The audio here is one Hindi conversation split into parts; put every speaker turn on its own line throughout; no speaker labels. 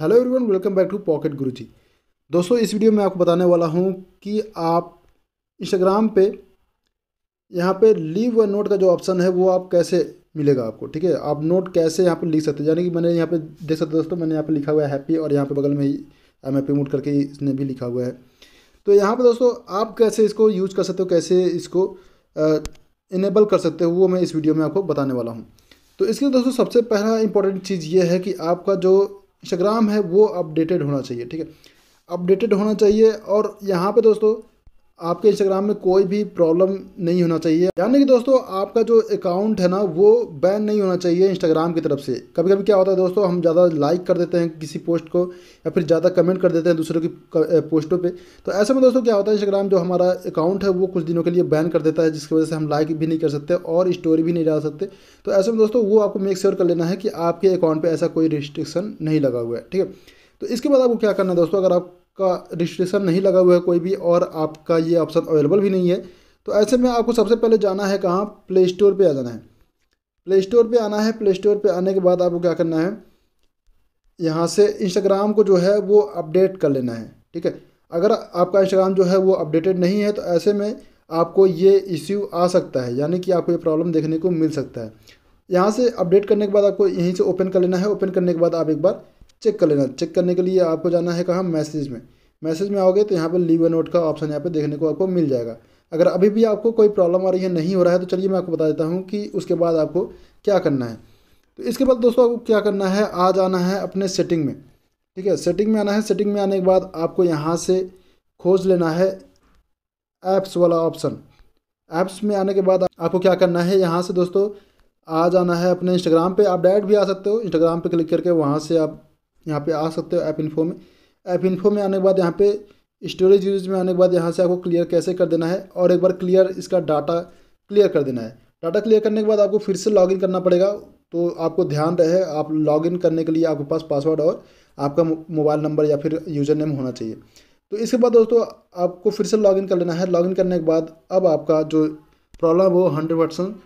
hello everyone welcome back to Pocket Guruji दोस्तों इस वीडियो में आपको बताने वाला हूँ कि आप इंस्टाग्राम पे यहाँ पे लीव अ नोट का जो ऑप्शन है वो आप कैसे मिलेगा आपको ठीक है आप नोट कैसे यहाँ पे लिख सकते हैं यानी कि मैंने यहाँ पे देख सकते दोस्तों मैंने यहाँ पर लिखा हुआ है हैप्पी और यहाँ पर बगल में ही एम एपी मूड करके इसने भी लिखा हुआ है तो यहाँ पर दोस्तों आप कैसे इसको यूज कर सकते हो कैसे इसको इनेबल कर सकते हो वो मैं इस वीडियो में आपको बताने वाला हूँ तो इसके दोस्तों सबसे पहला इंपॉर्टेंट चीज़ ये है कि आपका जो इंस्टाग्राम है वो अपडेटेड होना चाहिए ठीक है अपडेटेड होना चाहिए और यहाँ पे दोस्तों आपके इंस्टाग्राम में कोई भी प्रॉब्लम नहीं होना चाहिए यानी कि दोस्तों आपका जो अकाउंट है ना वो बैन नहीं होना चाहिए इंस्टाग्राम की तरफ से कभी कभी क्या होता है दोस्तों हम ज़्यादा लाइक कर देते हैं किसी पोस्ट को या फिर ज़्यादा कमेंट कर देते हैं दूसरों की पोस्टों पर तो ऐसे में दोस्तों क्या होता है इंस्टाग्राम जो हमारा अकाउंट है वो कुछ दिनों के लिए बैन कर देता है जिसकी वजह से हम लाइक भी नहीं कर सकते और स्टोरी भी नहीं डाल सकते तो ऐसे में दोस्तों वो आपको मेक श्योर कर लेना है कि आपके अकाउंट पर ऐसा कोई रिस्ट्रिक्शन नहीं लगा हुआ है ठीक है तो इसके बाद आपको क्या करना है दोस्तों अगर आप का रजिस्ट्रेशन नहीं लगा हुआ है कोई भी और आपका ये ऑप्शन अवेलेबल भी नहीं है तो ऐसे में आपको सबसे पहले जाना है कहाँ प्ले स्टोर पर आ जाना है प्ले स्टोर पर आना है प्ले स्टोर पर आने के बाद आपको क्या करना है यहाँ से इंस्टाग्राम को जो है वो अपडेट कर लेना है ठीक है अगर आपका इंस्टाग्राम जो है वो अपडेटेड नहीं है तो ऐसे में आपको ये इश्यू आ सकता है यानी कि आपको ये प्रॉब्लम देखने को मिल सकता है यहाँ से अपडेट करने के बाद आपको यहीं से ओपन कर लेना है ओपन करने के बाद आप एक बार चेक कर लेना चेक करने के लिए आपको जाना है कहाँ मैसेज में मैसेज में आओगे तो यहाँ पर लीव नोट का ऑप्शन यहाँ पर देखने को आपको मिल जाएगा अगर अभी भी आपको कोई प्रॉब्लम आ रही है नहीं हो रहा है तो चलिए मैं आपको बता देता हूँ कि उसके बाद आपको क्या करना है तो इसके बाद दोस्तों आपको क्या करना है आ जाना है अपने सेटिंग में ठीक है सेटिंग में आना है सेटिंग में आने के बाद आपको यहाँ से खोज लेना है ऐप्स वाला ऑप्शन ऐप्स में आने के बाद आपको क्या करना है यहाँ से दोस्तों आ जाना है अपने इंस्टाग्राम पे आप डायरेक्ट भी आ सकते हो इंस्टाग्राम पे क्लिक करके वहाँ से आप यहाँ पे आ सकते हो ऐप इन्फो में ऐप इन्फो में आने के बाद यहाँ पे स्टोरेज यूज में आने के बाद यहाँ से आपको क्लियर कैसे कर देना है और एक बार क्लियर इसका डाटा क्लियर कर देना है डाटा क्लियर करने के बाद आपको फिर से लॉगिन करना पड़ेगा तो आपको ध्यान रहे आप लॉगिन करने के लिए आपके पास पासवर्ड और आपका मोबाइल नंबर या फिर यूज़र नेम होना चाहिए तो इसके बाद दोस्तों आपको फिर से लॉगिन कर लेना है लॉगिन करने के बाद अब आपका जो प्रॉब्लम वो हंड्रेड परसेंट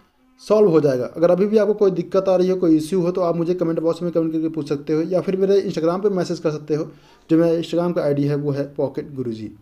सॉल्व हो जाएगा अगर अभी भी आपको कोई दिक्कत आ रही हो कोई इश्यू हो तो आप मुझे कमेंट बॉक्स में कमेंट करके पूछ सकते हो या फिर मेरे इंस्टाग्राम पर मैसेज कर सकते हो जो मेरा इंस्टाग्राम का आईडी है वो है पॉकेट गुरुजी